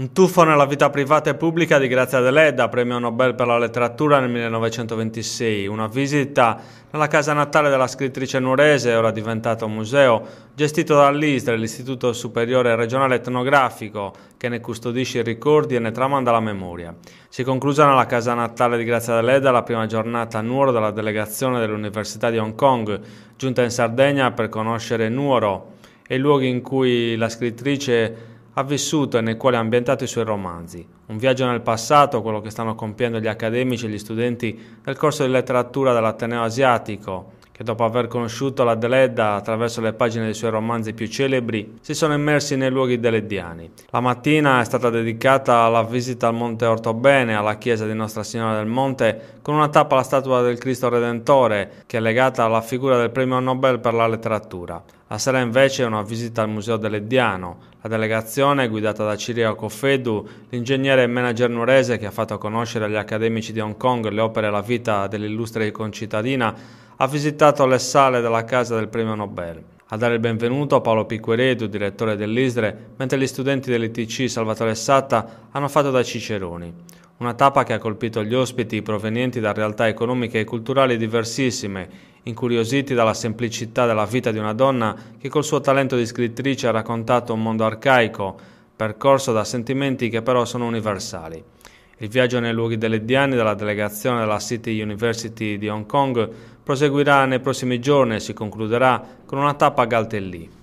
Un tuffo nella vita privata e pubblica di Grazia Deledda, premio Nobel per la letteratura nel 1926, una visita nella casa natale della scrittrice nuorese, ora diventata museo, gestito dall'ISDRE, l'Istituto Superiore Regionale Etnografico, che ne custodisce i ricordi e ne tramanda la memoria. Si è conclusa nella casa natale di Grazia Deledda la prima giornata a Nuoro della delegazione dell'Università di Hong Kong, giunta in Sardegna per conoscere Nuoro e i luoghi in cui la scrittrice ha vissuto e nel quale ha ambientato i suoi romanzi. Un viaggio nel passato, quello che stanno compiendo gli accademici e gli studenti nel corso di letteratura dell'Ateneo Asiatico, che dopo aver conosciuto la Deledda attraverso le pagine dei suoi romanzi più celebri, si sono immersi nei luoghi deleddiani. La mattina è stata dedicata alla visita al Monte Ortobene, alla chiesa di Nostra Signora del Monte, con una tappa alla statua del Cristo Redentore, che è legata alla figura del premio Nobel per la letteratura. La sera invece è una visita al Museo dell'Eddiano. La delegazione, guidata da Ciriaco Fedu, l'ingegnere e manager nurese che ha fatto conoscere agli accademici di Hong Kong le opere e la vita dell'illustre concittadina, ha visitato le sale della casa del premio Nobel. A dare il benvenuto a Paolo Picqueredu, direttore dell'ISDRE, mentre gli studenti dell'ITC Salvatore Satta hanno fatto da ciceroni. Una tappa che ha colpito gli ospiti provenienti da realtà economiche e culturali diversissime, incuriositi dalla semplicità della vita di una donna che col suo talento di scrittrice ha raccontato un mondo arcaico, percorso da sentimenti che però sono universali. Il viaggio nei luoghi delle Diane della delegazione della City University di Hong Kong proseguirà nei prossimi giorni e si concluderà con una tappa a Galtellì.